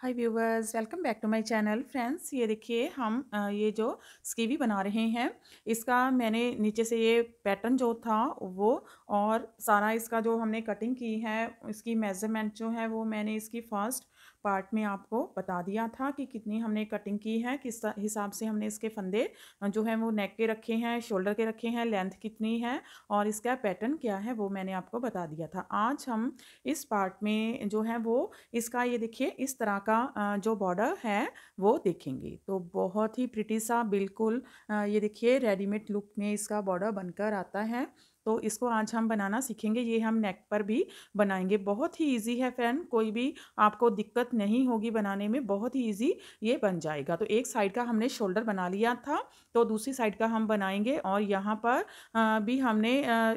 hi viewers welcome back to my channel friends ये देखिए हम ये जो स्कीवी बना रहे हैं इसका मैंने नीचे से ये पैटर्न जो था वो और सारा इसका जो हमने कटिंग की है इसकी मेज़रमेंट जो है वो मैंने इसकी फर्स्ट पार्ट में आपको बता दिया था कि कितनी हमने कटिंग की है किस हिसाब से हमने इसके फंदे जो है वो नेक के रखे हैं शोल्डर के रखे हैं लेंथ कितनी है और इसका पैटर्न क्या है वो मैंने आपको बता दिया था आज हम इस पार्ट में जो है वो इसका ये देखिए इस तरह का जो बॉर्डर है वो देखेंगे तो बहुत ही प्रिटी सा बिल्कुल ये देखिए रेडीमेड लुक में इसका बॉर्डर बनकर आता है तो इसको आज हम बनाना सीखेंगे ये हम नेक पर भी बनाएंगे बहुत ही ईजी है फ्रेंड कोई भी आपको दिक्कत नहीं होगी बनाने में बहुत ही ईजी ये बन जाएगा तो एक साइड का हमने शोल्डर बना लिया था तो दूसरी साइड का हम बनाएंगे और यहाँ पर भी हमने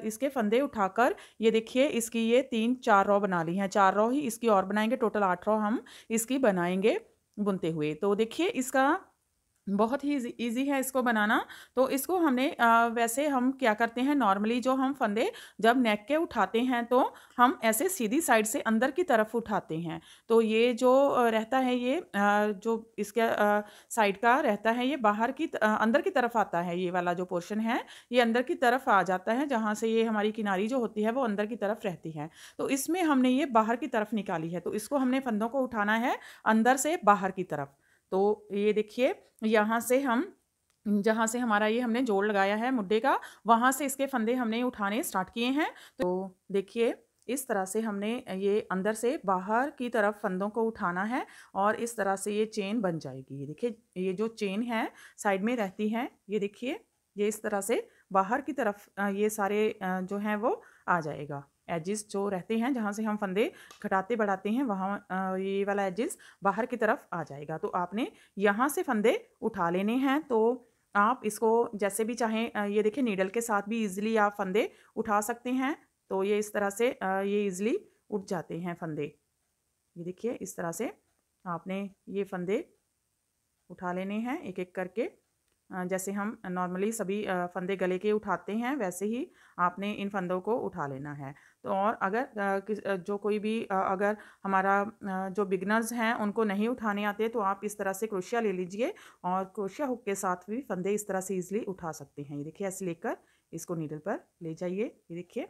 इसके फंदे उठाकर ये देखिए इसकी ये तीन चार रॉ बना ली हैं चार रॉ ही इसकी और बनाएंगे टोटल आठ रॉ हम इसकी बनाएंगे बुनते हुए तो देखिए इसका बहुत ही इजी है इसको बनाना तो इसको हमने आ, वैसे हम क्या करते हैं नॉर्मली जो हम फंदे जब नेक के उठाते हैं तो हम ऐसे सीधी साइड से अंदर की तरफ उठाते हैं तो ये जो रहता है ये आ, जो इसके साइड का रहता है ये बाहर की आ, अंदर की तरफ आता है ये वाला जो पोर्शन है ये अंदर की तरफ आ जाता है जहाँ से ये हमारी किनारी जो होती है वो अंदर की तरफ रहती है तो इसमें हमने ये बाहर की तरफ निकाली है तो इसको हमने फंदों को उठाना है अंदर से बाहर की तरफ तो ये देखिए यहाँ से हम जहाँ से हमारा ये हमने जोड़ लगाया है मुड्डे का वहाँ से इसके फंदे हमने उठाने स्टार्ट किए हैं तो देखिए इस तरह से हमने ये अंदर से बाहर की तरफ फंदों को उठाना है और इस तरह से ये चेन बन जाएगी ये देखिए ये जो चेन है साइड में रहती है ये देखिए ये इस तरह से बाहर की तरफ ये सारे जो हैं वो आ जाएगा एजेस जो रहते हैं जहाँ से हम फंदे घटाते बढ़ाते हैं वहाँ ये वाला एजिस बाहर की तरफ आ जाएगा तो आपने यहाँ से फंदे उठा लेने हैं तो आप इसको जैसे भी चाहें ये देखें नीडल के साथ भी ईजिली आप फंदे उठा सकते हैं तो ये इस तरह से ये ईजिली उठ जाते हैं फंदे ये देखिए इस तरह से आपने ये फंदे उठा लेने हैं एक एक करके जैसे हम नॉर्मली सभी फंदे गले के उठाते हैं वैसे ही आपने इन फंदों को उठा लेना है तो और अगर जो कोई भी अगर हमारा जो बिगनर्स हैं उनको नहीं उठाने आते तो आप इस तरह से क्रोशिया ले लीजिए और क्रोशिया हुक के साथ भी फंदे इस तरह से ईजिली उठा सकते हैं ये देखिए ऐसे लेकर इसको नीडल पर ले जाइए ये देखिए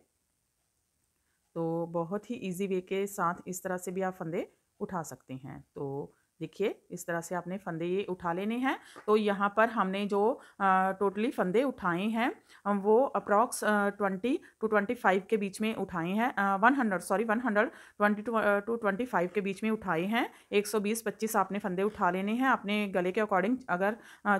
तो बहुत ही ईजी वे के साथ इस तरह से भी आप फंदे उठा सकते हैं तो देखिए इस तरह से आपने फंदे ये उठा लेने हैं तो यहाँ पर हमने जो टोटली फंदे उठाए हैं वो approx twenty two twenty five के बीच में उठाए हैं one hundred sorry one hundred twenty two twenty five के बीच में उठाए हैं एक सौ बीस पच्चीस आपने फंदे उठा लेने हैं अपने गले के अकॉर्डिंग अगर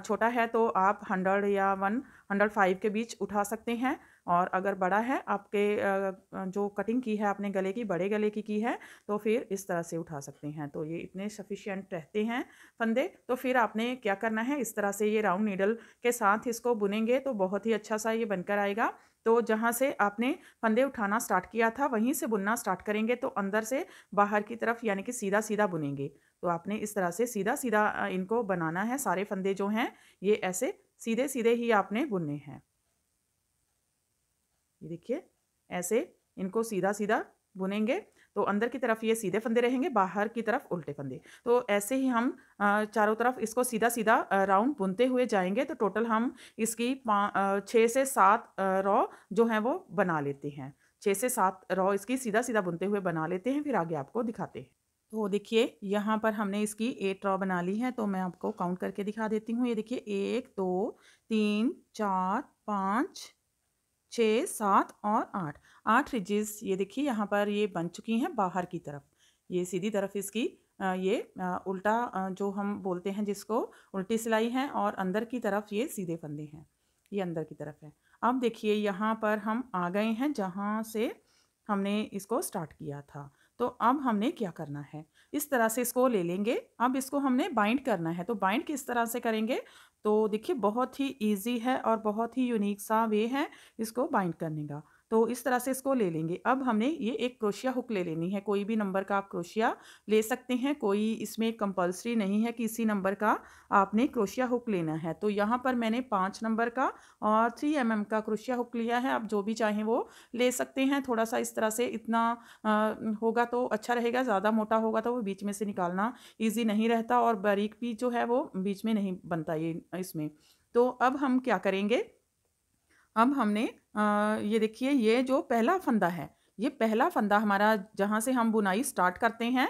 छोटा है तो आप हंड्रेड या वन हंड्रेड फाइव के बीच उठा सकते हैं और अगर बड़ा है आपके जो कटिंग की है आपने गले की बड़े गले की की है तो फिर इस तरह से उठा सकते हैं तो ये इतने सफिशियंट रहते हैं फंदे तो फिर आपने क्या करना है इस तरह से ये राउंड नीडल के साथ इसको बुनेंगे तो बहुत ही अच्छा सा ये बनकर आएगा तो जहाँ से आपने फंदे उठाना स्टार्ट किया था वहीं से बुनना स्टार्ट करेंगे तो अंदर से बाहर की तरफ यानी कि सीधा सीधा बुनेंगे तो आपने इस तरह से सीधा सीधा इनको बनाना है सारे फंदे जो हैं ये ऐसे सीधे सीधे ही आपने बुनने हैं ये देखिए ऐसे इनको सीधा सीधा बुनेंगे तो अंदर की तरफ ये सीधे फंदे रहेंगे बाहर की तरफ उल्टे फंदे तो ऐसे ही हम चारों तरफ इसको सीधा सीधा राउंड बुनते हुए जाएंगे तो टोटल हम इसकी छः से सात रॉ जो हैं वो बना लेते हैं छः से सात रॉ इसकी सीधा सीधा बुनते हुए बना लेते हैं फिर आगे आपको दिखाते हैं तो देखिए यहाँ पर हमने इसकी एट रॉ बना ली है तो मैं आपको काउंट करके दिखा देती हूँ ये देखिए एक दो तीन चार पाँच छः सात और आठ आठ रिजिज ये देखिए यहाँ पर ये बन चुकी हैं बाहर की तरफ ये सीधी तरफ इसकी ये उल्टा जो हम बोलते हैं जिसको उल्टी सिलाई है और अंदर की तरफ ये सीधे फंदे हैं ये अंदर की तरफ है अब देखिए यहाँ पर हम आ गए हैं जहाँ से हमने इसको स्टार्ट किया था तो अब हमने क्या करना है इस तरह से इसको ले लेंगे अब इसको हमने बाइंड करना है तो बाइंड किस तरह से करेंगे तो देखिए बहुत ही ईजी है और बहुत ही यूनिक सा वे है इसको बाइंड करने का तो इस तरह से इसको ले लेंगे अब हमने ये एक क्रोशिया हुक ले लेनी है कोई भी नंबर का आप क्रोशिया ले सकते हैं कोई इसमें कंपलसरी नहीं है कि इसी नंबर का आपने क्रोशिया हुक लेना है तो यहाँ पर मैंने पाँच नंबर का और थ्री एम mm का क्रोशिया हुक लिया है आप जो भी चाहें वो ले सकते हैं थोड़ा सा इस तरह से इतना आ, होगा तो अच्छा रहेगा ज़्यादा मोटा होगा तो वो बीच में से निकालना ईजी नहीं रहता और बारीक भी जो है वो बीच में नहीं बनता ये इसमें तो अब हम क्या करेंगे अब हमने ये देखिए ये जो पहला फंदा है ये पहला फंदा हमारा जहाँ से हम बुनाई स्टार्ट करते हैं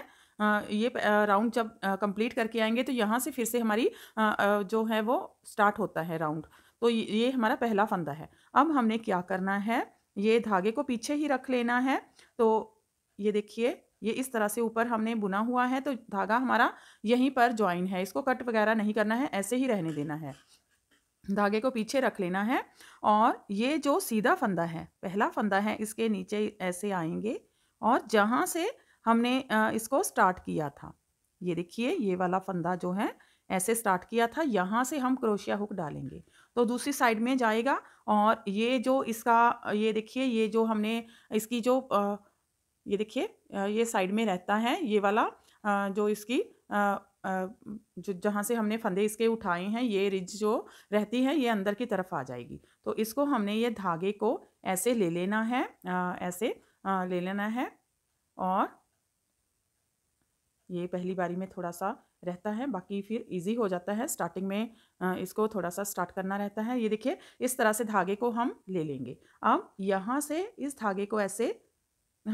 ये राउंड जब कंप्लीट करके आएंगे तो यहाँ से फिर से हमारी जो है वो स्टार्ट होता है राउंड तो ये हमारा पहला फंदा है अब हमने क्या करना है ये धागे को पीछे ही रख लेना है तो ये देखिए ये इस तरह से ऊपर हमने बुना हुआ है तो धागा हमारा यहीं पर ज्वाइन है इसको कट वगैरह नहीं करना है ऐसे ही रहने देना है धागे को पीछे रख लेना है और ये जो सीधा फंदा है पहला फंदा है इसके नीचे ऐसे आएंगे और जहाँ से हमने इसको स्टार्ट किया था ये देखिए ये वाला फंदा जो है ऐसे स्टार्ट किया था यहाँ से हम क्रोशिया हुक डालेंगे तो दूसरी साइड में जाएगा और ये जो इसका ये देखिए ये जो हमने इसकी जो ये देखिए ये साइड में रहता है ये वाला जो इसकी जो जहाँ से हमने फंदे इसके उठाए हैं ये रिज जो रहती है ये अंदर की तरफ आ जाएगी तो इसको हमने ये धागे को ऐसे ले लेना है ऐसे ले लेना है और ये पहली बारी में थोड़ा सा रहता है बाकी फिर इजी हो जाता है स्टार्टिंग में इसको थोड़ा सा स्टार्ट करना रहता है ये देखिए इस तरह से धागे को हम ले लेंगे अब यहाँ से इस धागे को ऐसे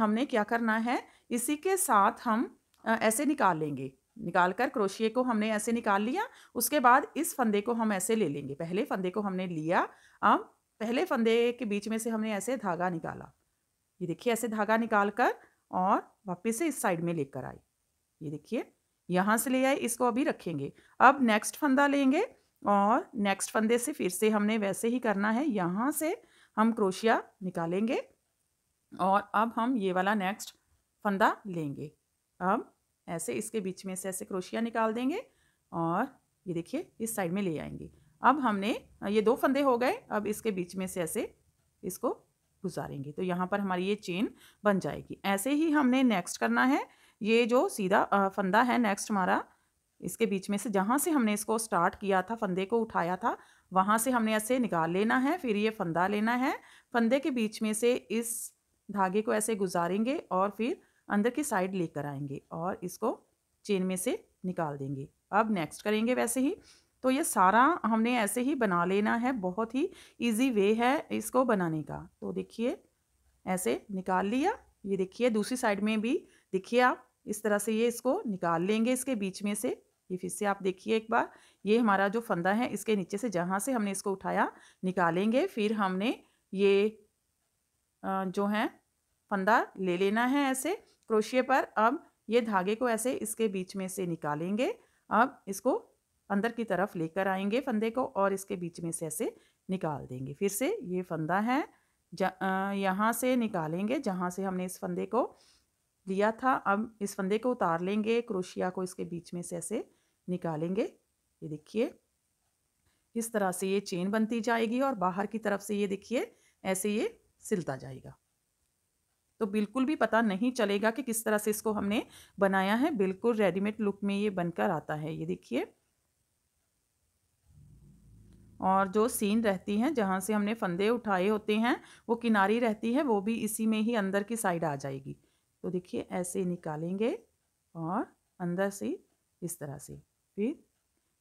हमने क्या करना है इसी के साथ हम ऐसे निकाल लेंगे निकाल कर क्रोशिए को हमने ऐसे निकाल लिया उसके बाद इस फंदे को हम ऐसे ले लेंगे पहले फंदे को हमने लिया अब पहले फंदे के बीच में से हमने ऐसे धागा निकाला ये देखिए ऐसे धागा निकाल कर और वापस से इस साइड में लेकर आई ये देखिए यहाँ से ले आए इसको अभी रखेंगे अब नेक्स्ट फंदा लेंगे और नेक्स्ट फंदे से फिर से हमने वैसे ही करना है यहाँ से हम क्रोशिया निकालेंगे और अब हम ये वाला नेक्स्ट फंदा लेंगे अब ऐसे इसके बीच में से ऐसे क्रोशिया निकाल देंगे और ये देखिए इस साइड में ले आएंगे अब हमने ये दो फंदे हो गए अब इसके बीच में से ऐसे इसको गुजारेंगे तो यहाँ पर हमारी ये चेन बन जाएगी ऐसे ही हमने नेक्स्ट करना है ये जो सीधा फंदा है नेक्स्ट हमारा इसके बीच में से जहाँ से हमने इसको स्टार्ट किया था फंदे को उठाया था वहाँ से हमने ऐसे निकाल लेना है फिर ये फंदा लेना है फंदे के बीच में से इस धागे को ऐसे गुजारेंगे और फिर अंदर की साइड लेकर आएंगे और इसको चेन में से निकाल देंगे अब नेक्स्ट करेंगे वैसे ही तो ये सारा हमने ऐसे ही बना लेना है बहुत ही इजी वे है इसको बनाने का तो देखिए ऐसे निकाल लिया ये देखिए दूसरी साइड में भी देखिए आप इस तरह से ये इसको निकाल लेंगे इसके बीच में से ये फिर से आप देखिए एक बार ये हमारा जो फंदा है इसके नीचे से जहाँ से हमने इसको उठाया निकालेंगे फिर हमने ये जो है फंदा ले लेना है ऐसे क्रोशिए पर अब ये धागे को ऐसे इसके बीच में से निकालेंगे अब इसको अंदर की तरफ लेकर आएंगे फंदे को और इसके बीच में से ऐसे निकाल देंगे फिर से ये फंदा है यहाँ से निकालेंगे जहाँ से हमने इस फंदे को लिया था अब इस फंदे को उतार लेंगे क्रोशिया को इसके बीच में से ऐसे निकालेंगे ये देखिए इस तरह से ये चेन बनती जाएगी और बाहर की तरफ से ये देखिए ऐसे ये सिलता जाएगा तो बिल्कुल भी पता नहीं चलेगा कि किस तरह से इसको हमने बनाया है बिल्कुल रेडीमेड लुक में ये बनकर आता है ये देखिए और जो सीन रहती हैं जहाँ से हमने फंदे उठाए होते हैं वो किनारी रहती है वो भी इसी में ही अंदर की साइड आ जाएगी तो देखिए ऐसे निकालेंगे और अंदर से इस तरह से फिर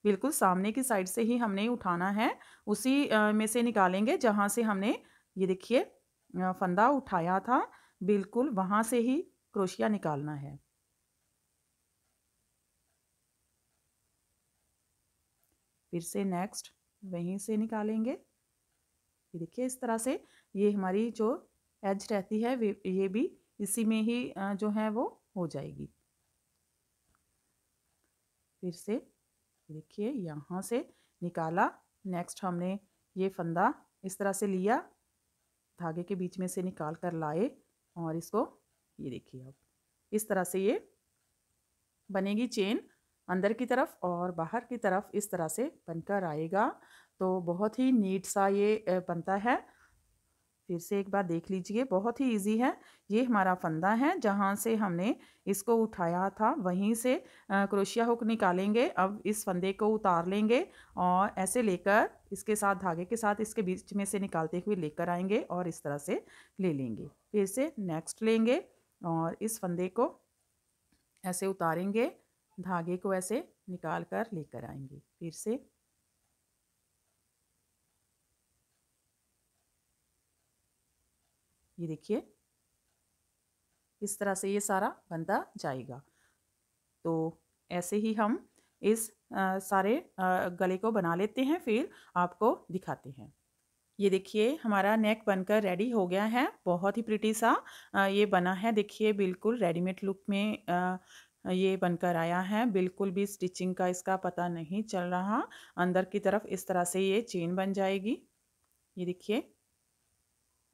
बिल्कुल सामने की साइड से ही हमने उठाना है उसी में से निकालेंगे जहाँ से हमने ये देखिए फंदा उठाया था बिल्कुल वहां से ही क्रोशिया निकालना है फिर से नेक्स्ट वहीं से निकालेंगे ये देखिए इस तरह से ये हमारी जो एज रहती है ये भी इसी में ही जो है वो हो जाएगी फिर से देखिए यहाँ से निकाला नेक्स्ट हमने ये फंदा इस तरह से लिया धागे के बीच में से निकाल कर लाए और इसको ये देखिए अब इस तरह से ये बनेगी चेन अंदर की तरफ और बाहर की तरफ इस तरह से बनकर आएगा तो बहुत ही नीट सा ये बनता है फिर से एक बार देख लीजिए बहुत ही इजी है ये हमारा फंदा है जहाँ से हमने इसको उठाया था वहीं से क्रोशिया हुक निकालेंगे अब इस फंदे को उतार लेंगे और ऐसे लेकर इसके साथ धागे के साथ इसके बीच में से निकालते हुए लेकर आएंगे और इस तरह से ले लेंगे फिर से नेक्स्ट लेंगे और इस फंदे को ऐसे उतारेंगे धागे को ऐसे निकाल कर लेकर आएंगे फिर से ये देखिए इस तरह से ये सारा बंदा जाएगा तो ऐसे ही हम इस आ, सारे आ, गले को बना लेते हैं फिर आपको दिखाते हैं ये देखिए हमारा नेक बनकर रेडी हो गया है बहुत ही प्रिटी सा ये बना है देखिए बिल्कुल रेडीमेड लुक में ये बनकर आया है बिल्कुल भी स्टिचिंग का इसका पता नहीं चल रहा अंदर की तरफ इस तरह से ये चेन बन जाएगी ये देखिए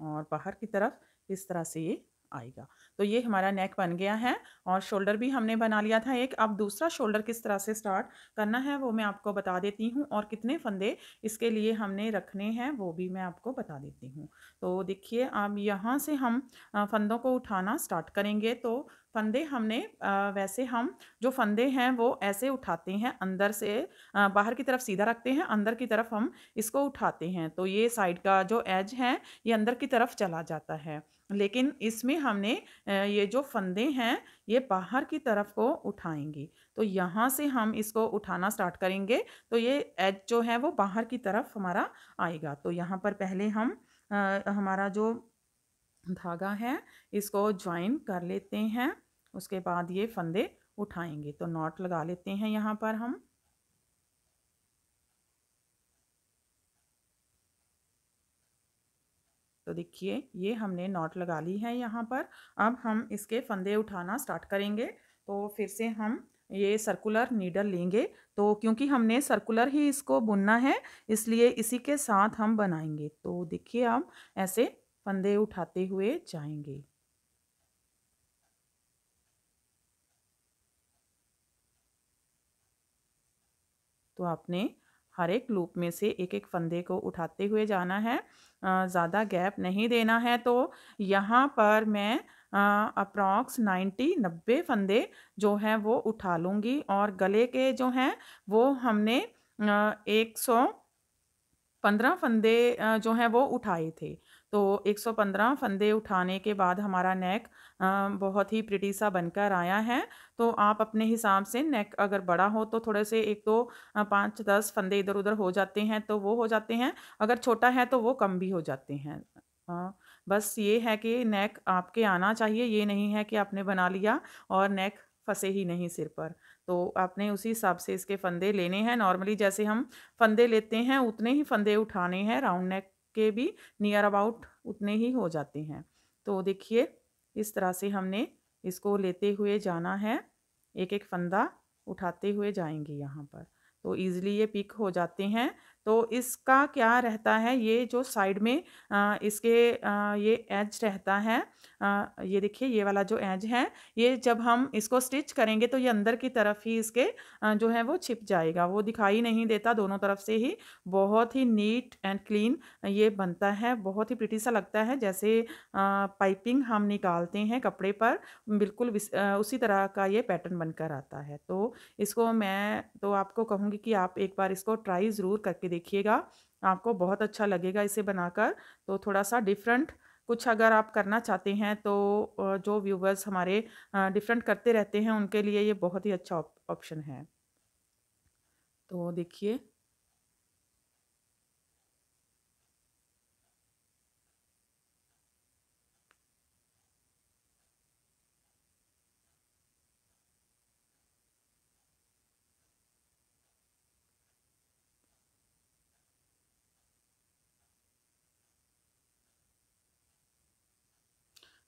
और बाहर की तरफ इस तरह से ये आएगा तो ये हमारा नेक बन गया है और शोल्डर भी हमने बना लिया था एक अब दूसरा शोल्डर किस तरह से स्टार्ट करना है वो मैं आपको बता देती हूँ और कितने फंदे इसके लिए हमने रखने हैं वो भी मैं आपको बता देती हूँ तो देखिए अब यहाँ से हम फंदों को उठाना स्टार्ट करेंगे तो फंदे हमने वैसे हम जो फंदे हैं वो ऐसे उठाते हैं अंदर से बाहर की तरफ सीधा रखते हैं अंदर की तरफ हम इसको उठाते हैं तो ये साइड का जो एज है ये अंदर की तरफ चला जाता है लेकिन इसमें हमने ये जो फंदे हैं ये बाहर की तरफ को उठाएंगे तो यहाँ से हम इसको उठाना स्टार्ट करेंगे तो ये एज जो है वो बाहर की तरफ हमारा आएगा तो यहाँ पर पहले हम आ, हमारा जो धागा है इसको ज्वाइन कर लेते हैं उसके बाद ये फंदे उठाएंगे तो नॉट लगा लेते हैं यहाँ पर हम तो देखिए ये हमने नॉट लगा ली है यहाँ पर अब हम इसके फंदे उठाना स्टार्ट करेंगे तो फिर से हम ये सर्कुलर नीडल लेंगे तो क्योंकि हमने सर्कुलर ही इसको बुनना है इसलिए इसी के साथ हम बनाएंगे तो देखिए आप ऐसे फंदे उठाते हुए जाएंगे तो आपने हर एक लूप में से एक एक फंदे को उठाते हुए जाना है ज़्यादा गैप नहीं देना है तो यहाँ पर मैं अप्रॉक्स नाइन्टी नब्बे फंदे जो हैं वो उठा लूँगी और गले के जो हैं वो हमने एक सौ पंद्रह फंदे जो हैं वो उठाए थे तो 115 फंदे उठाने के बाद हमारा नेक बहुत ही प्रिटी सा बनकर आया है तो आप अपने हिसाब से नेक अगर बड़ा हो तो थोड़े से एक दो तो पाँच दस फंदे इधर उधर हो जाते हैं तो वो हो जाते हैं अगर छोटा है तो वो कम भी हो जाते हैं बस ये है कि नेक आपके आना चाहिए ये नहीं है कि आपने बना लिया और नेक फंसे ही नहीं सिर पर तो आपने उसी हिसाब से इसके फंदे लेने हैं नॉर्मली जैसे हम फंदे लेते हैं उतने ही फंदे उठाने हैं राउंड नेक के भी नियर अबाउट उतने ही हो जाते हैं तो देखिए इस तरह से हमने इसको लेते हुए जाना है एक एक फंदा उठाते हुए जाएंगे यहाँ पर तो ईज़िली ये पिक हो जाते हैं तो इसका क्या रहता है ये जो साइड में आ, इसके आ, ये एज रहता है आ, ये देखिए ये वाला जो एज है ये जब हम इसको स्टिच करेंगे तो ये अंदर की तरफ ही इसके आ, जो है वो छिप जाएगा वो दिखाई नहीं देता दोनों तरफ से ही बहुत ही नीट एंड क्लीन ये बनता है बहुत ही प्रिटी सा लगता है जैसे आ, पाइपिंग हम निकालते हैं कपड़े पर बिल्कुल आ, उसी तरह का ये पैटर्न बनकर आता है तो इसको मैं तो आपको कहूँगी कि आप एक बार इसको ट्राई ज़रूर करके देखिएगा आपको बहुत अच्छा लगेगा इसे बनाकर तो थोड़ा सा डिफरेंट कुछ अगर आप करना चाहते हैं तो जो व्यूवर्स हमारे डिफरेंट करते रहते हैं उनके लिए ये बहुत ही अच्छा ऑप्शन है तो देखिए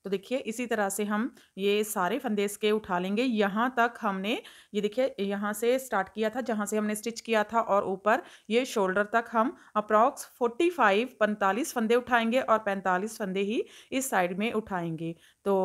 तो देखिए इसी तरह से हम ये सारे फंदे इसके उठा लेंगे यहाँ तक हमने ये देखिए यहाँ से स्टार्ट किया था जहाँ से हमने स्टिच किया था और ऊपर ये शोल्डर तक हम अप्रॉक्स फोर्टी फाइव पैंतालीस फंदे उठाएंगे और पैंतालीस फंदे ही इस साइड में उठाएंगे तो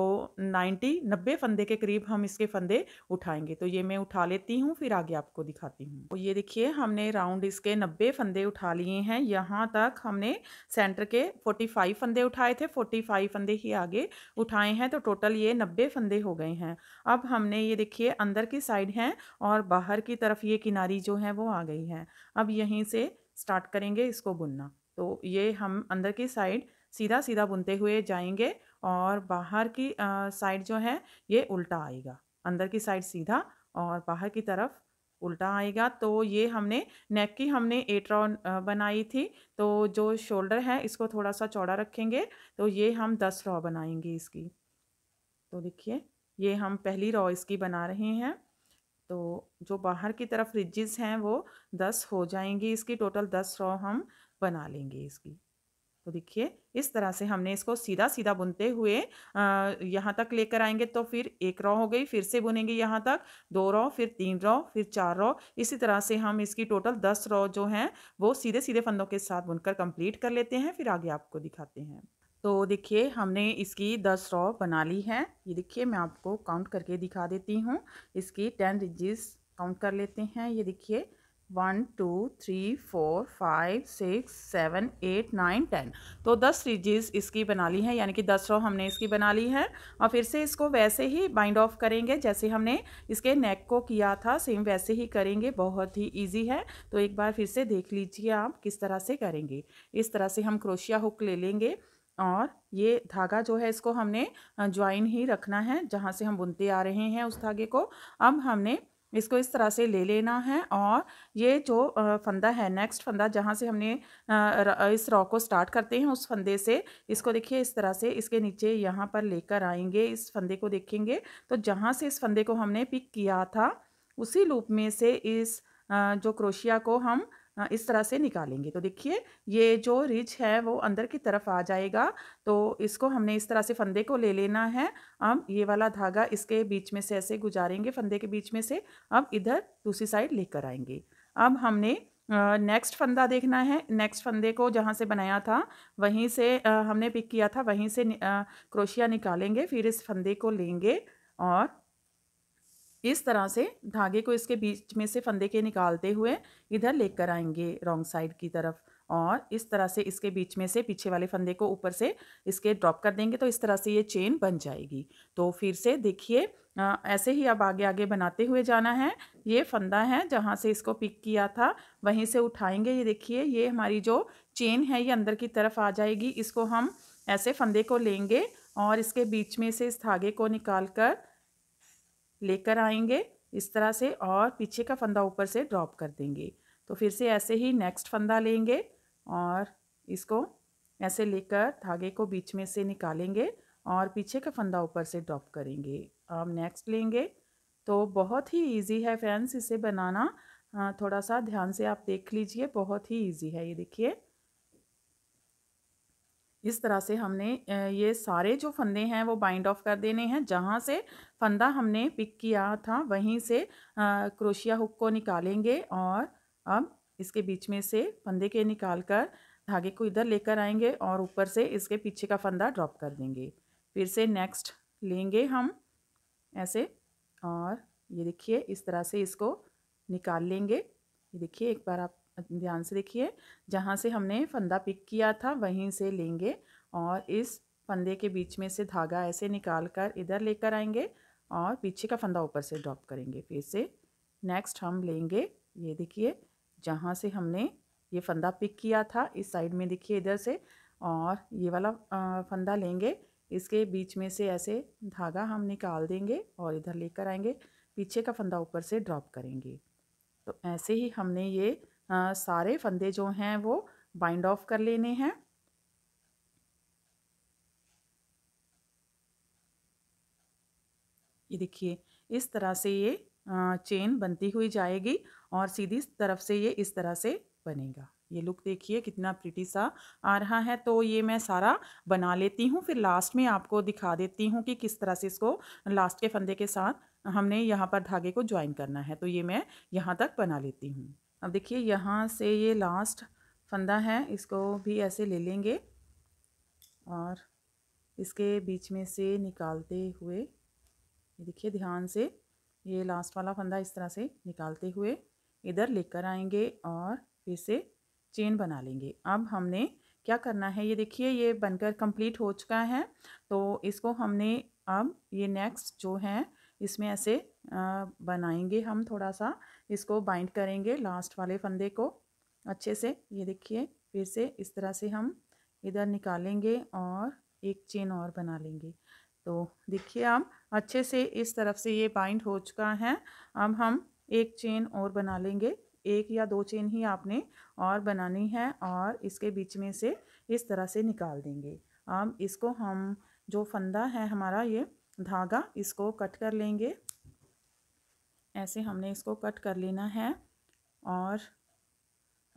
नाइन्टी नब्बे फंदे के करीब हम इसके फंदे उठाएंगे तो ये मैं उठा लेती हूँ फिर आगे आपको दिखाती हूँ तो ये देखिए हमने राउंड इसके नब्बे फंदे उठा लिए हैं यहाँ तक हमने सेंटर के फोर्टी फाइव फंदे उठाए थे फोर्टी फाइव फंदे ही आगे उठाए हैं तो टोटल ये नब्बे फंदे हो गए हैं अब हमने ये देखिए अंदर की साइड हैं और बाहर की तरफ ये किनारी जो है वो आ गई है अब यहीं से स्टार्ट करेंगे इसको बुनना तो ये हम अंदर की साइड सीधा सीधा बुनते हुए जाएंगे और बाहर की साइड जो है ये उल्टा आएगा अंदर की साइड सीधा और बाहर की तरफ उल्टा आएगा तो ये हमने नेक की हमने एट राउंड बनाई थी तो जो शोल्डर है इसको थोड़ा सा चौड़ा रखेंगे तो ये हम दस रॉ बनाएंगे इसकी तो देखिए ये हम पहली रॉ इसकी बना रहे हैं तो जो बाहर की तरफ रिजिज हैं वो दस हो जाएंगी इसकी टोटल दस रॉ हम बना लेंगे इसकी तो देखिए इस तरह से हमने इसको सीधा सीधा बुनते हुए यहाँ तक लेकर आएंगे तो फिर एक रॉ हो गई फिर से बुनेंगे यहाँ तक दो रॉ फिर तीन रॉ फिर चार रॉ इसी तरह से हम इसकी टोटल दस रॉ जो हैं वो सीधे सीधे फंदों के साथ बुनकर कंप्लीट कर लेते हैं फिर आगे आपको दिखाते हैं तो देखिए हमने इसकी दस रॉ बना ली है ये देखिए मैं आपको काउंट करके दिखा देती हूँ इसकी टेन रिजिस काउंट कर लेते हैं ये देखिए one two three four five six seven eight nine ten तो दस रिजिज़ इसकी बना ली है यानी कि दस रो हमने इसकी बना ली है और फिर से इसको वैसे ही बाइंड ऑफ करेंगे जैसे हमने इसके नेक को किया था सेम वैसे ही करेंगे बहुत ही इजी है तो एक बार फिर से देख लीजिए आप किस तरह से करेंगे इस तरह से हम क्रोशिया हुक ले लेंगे और ये धागा जो है इसको हमने ज्वाइन ही रखना है जहाँ से हम बुनते आ रहे हैं उस धागे को अब हमने इसको इस तरह से ले लेना है और ये जो फंदा है नेक्स्ट फंदा जहाँ से हमने इस रॉ को स्टार्ट करते हैं उस फंदे से इसको देखिए इस तरह से इसके नीचे यहाँ पर लेकर आएंगे इस फंदे को देखेंगे तो जहाँ से इस फंदे को हमने पिक किया था उसी लूप में से इस जो क्रोशिया को हम इस तरह से निकालेंगे तो देखिए ये जो रिज है वो अंदर की तरफ आ जाएगा तो इसको हमने इस तरह से फंदे को ले लेना है अब ये वाला धागा इसके बीच में से ऐसे गुजारेंगे फंदे के बीच में से अब इधर दूसरी साइड लेकर आएंगे अब हमने नेक्स्ट फंदा देखना है नेक्स्ट फंदे को जहाँ से बनाया था वहीं से हमने पिक किया था वहीं से क्रोशिया निकालेंगे फिर इस फंदे को लेंगे और इस तरह से धागे को इसके बीच में से फंदे के निकालते हुए इधर लेकर आएंगे रॉन्ग साइड की तरफ और इस तरह से इसके बीच में से पीछे वाले फंदे को ऊपर से इसके ड्रॉप कर देंगे तो इस तरह से ये चेन बन जाएगी तो फिर से देखिए ऐसे ही अब आगे आगे बनाते हुए जाना है ये फंदा है जहाँ से इसको पिक किया था वहीं से उठाएंगे ये देखिए ये हमारी जो चेन है ये अंदर की तरफ आ जाएगी इसको हम ऐसे फंदे को लेंगे और इसके बीच में से इस धागे को निकाल कर लेकर आएंगे इस तरह से और पीछे का फंदा ऊपर से ड्रॉप कर देंगे तो फिर से ऐसे ही नेक्स्ट फंदा लेंगे और इसको ऐसे लेकर धागे को बीच में से निकालेंगे और पीछे का फंदा ऊपर से ड्रॉप करेंगे अब नेक्स्ट लेंगे तो बहुत ही इजी है फ्रेंड्स इसे बनाना थोड़ा सा ध्यान से आप देख लीजिए बहुत ही इजी है ये देखिए इस तरह से हमने ये सारे जो फंदे हैं वो बाइंड ऑफ कर देने हैं जहाँ से फंदा हमने पिक किया था वहीं से क्रोशिया हुक को निकालेंगे और अब इसके बीच में से फंदे के निकाल कर धागे को इधर लेकर आएंगे और ऊपर से इसके पीछे का फंदा ड्रॉप कर देंगे फिर से नेक्स्ट लेंगे हम ऐसे और ये देखिए इस तरह से इसको निकाल लेंगे ये देखिए एक बार आप ध्यान से देखिए जहाँ से हमने फंदा पिक किया था वहीं से लेंगे और इस फंदे के बीच में से धागा ऐसे निकाल कर इधर लेकर आएंगे और पीछे का फंदा ऊपर से ड्रॉप करेंगे फिर से नेक्स्ट हम लेंगे ये देखिए जहाँ से हमने ये फंदा पिक किया था इस साइड में देखिए इधर से और ये वाला फंदा लेंगे इसके बीच में से ऐसे धागा हम निकाल देंगे और इधर लेकर आएंगे पीछे का फंदा ऊपर से ड्रॉप करेंगे तो ऐसे ही हमने ये सारे फंदे जो हैं वो बाइंड ऑफ कर लेने हैं ये देखिए इस तरह से ये चेन बनती हुई जाएगी और सीधी तरफ से ये इस तरह से बनेगा ये लुक देखिए कितना प्रिटी सा आ रहा है तो ये मैं सारा बना लेती हूँ फिर लास्ट में आपको दिखा देती हूँ कि किस तरह से इसको लास्ट के फंदे के साथ हमने यहाँ पर धागे को ज्वाइन करना है तो ये मैं यहाँ तक बना लेती हूँ अब देखिए यहाँ से ये लास्ट फंदा है इसको भी ऐसे ले लेंगे और इसके बीच में से निकालते हुए देखिए ध्यान से ये लास्ट वाला फंदा इस तरह से निकालते हुए इधर लेकर आएंगे और फिर से चेन बना लेंगे अब हमने क्या करना है ये देखिए ये बनकर कंप्लीट हो चुका है तो इसको हमने अब ये नेक्स्ट जो है इसमें ऐसे बनाएंगे हम थोड़ा सा इसको बाइंड करेंगे लास्ट वाले फंदे को अच्छे से ये देखिए फिर से इस तरह से हम इधर निकालेंगे और एक चेन और बना लेंगे तो देखिए अब अच्छे से इस तरफ से ये बाइंड हो चुका है अब हम एक चेन और बना लेंगे एक या दो चेन ही आपने और बनानी है और इसके बीच में से इस तरह से निकाल देंगे अब इसको हम जो फंदा है हमारा ये धागा इसको कट कर लेंगे ऐसे हमने इसको कट कर लेना है और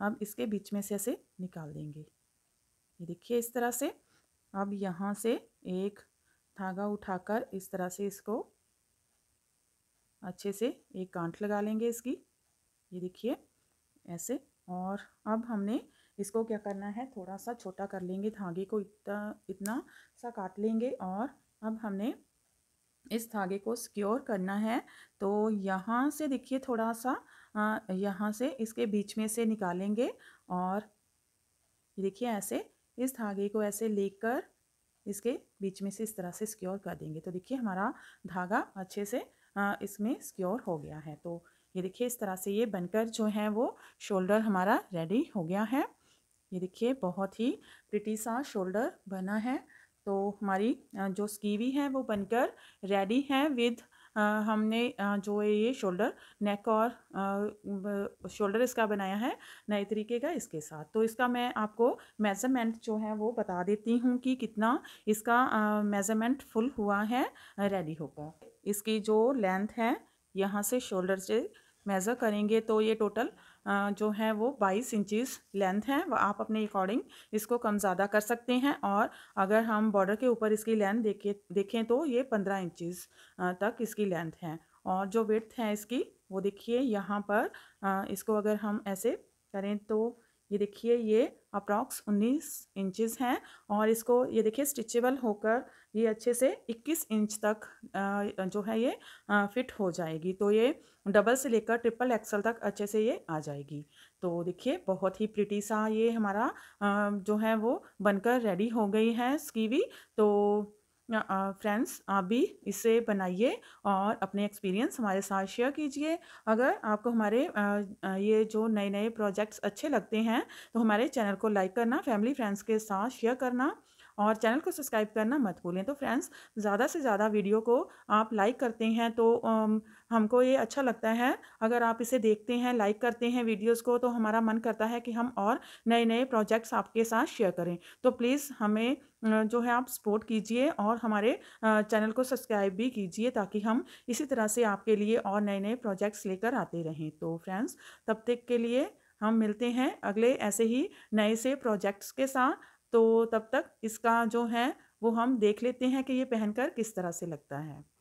अब इसके बीच में से ऐसे निकाल देंगे ये देखिए इस तरह से अब यहाँ से एक धागा उठाकर इस तरह से इसको अच्छे से एक कांठ लगा लेंगे इसकी ये देखिए ऐसे और अब हमने इसको क्या करना है थोड़ा सा छोटा कर लेंगे धागे को इतना इतना सा काट लेंगे और अब हमने इस धागे को सिक्योर करना है तो यहाँ से देखिए थोड़ा सा यहाँ से इसके बीच में से निकालेंगे और देखिए ऐसे इस धागे को ऐसे लेकर इसके बीच में से इस तरह से सिक्योर कर देंगे तो देखिए हमारा धागा अच्छे से इसमें सिक्योर हो गया है तो ये देखिए इस तरह से ये बनकर जो है वो शोल्डर हमारा रेडी हो गया है ये देखिए बहुत ही प्रिटी सा शोल्डर बना है तो हमारी जो स्कीवी है वो बनकर रेडी है विद आ, हमने जो है ये शोल्डर नेक और शोल्डर इसका बनाया है नए तरीके का इसके साथ तो इसका मैं आपको मेज़रमेंट जो है वो बता देती हूँ कि कितना इसका मेज़रमेंट फुल हुआ है रेडी होगा इसकी जो लेंथ है यहाँ से शोल्डर से मेज़र करेंगे तो ये टोटल जो है वो बाईस इंचिस लेंथ है वह आप अपने अकॉर्डिंग इसको कम ज़्यादा कर सकते हैं और अगर हम बॉर्डर के ऊपर इसकी लेंथ देखें देखें तो ये पंद्रह इंचिस तक इसकी लेंथ है और जो विर्थ है इसकी वो देखिए यहाँ पर इसको अगर हम ऐसे करें तो ये देखिए ये अप्रॉक्स 19 इंचेस हैं और इसको ये देखिए स्टिचेबल होकर ये अच्छे से 21 इंच तक जो है ये फिट हो जाएगी तो ये डबल से लेकर ट्रिपल एक्सल तक अच्छे से ये आ जाएगी तो देखिए बहुत ही प्रिटी सा ये हमारा जो है वो बनकर रेडी हो गई है स्कीवी तो फ्रेंड्स आप भी इसे बनाइए और अपने एक्सपीरियंस हमारे साथ शेयर कीजिए अगर आपको हमारे ये जो नए नए प्रोजेक्ट्स अच्छे लगते हैं तो हमारे चैनल को लाइक करना फैमिली फ्रेंड्स के साथ शेयर करना और चैनल को सब्सक्राइब करना मत भूलें तो फ्रेंड्स ज़्यादा से ज़्यादा वीडियो को आप लाइक करते हैं तो हमको ये अच्छा लगता है अगर आप इसे देखते हैं लाइक करते हैं वीडियोस को तो हमारा मन करता है कि हम और नए नए प्रोजेक्ट्स आपके साथ शेयर करें तो प्लीज़ हमें जो है आप सपोर्ट कीजिए और हमारे चैनल को सब्सक्राइब भी कीजिए ताकि हम इसी तरह से आपके लिए और नए नए प्रोजेक्ट्स लेकर आते रहें तो फ्रेंड्स तब तक के लिए हम मिलते हैं अगले ऐसे ही नए से प्रोजेक्ट्स के साथ तो तब तक इसका जो है वो हम देख लेते हैं कि ये पहनकर किस तरह से लगता है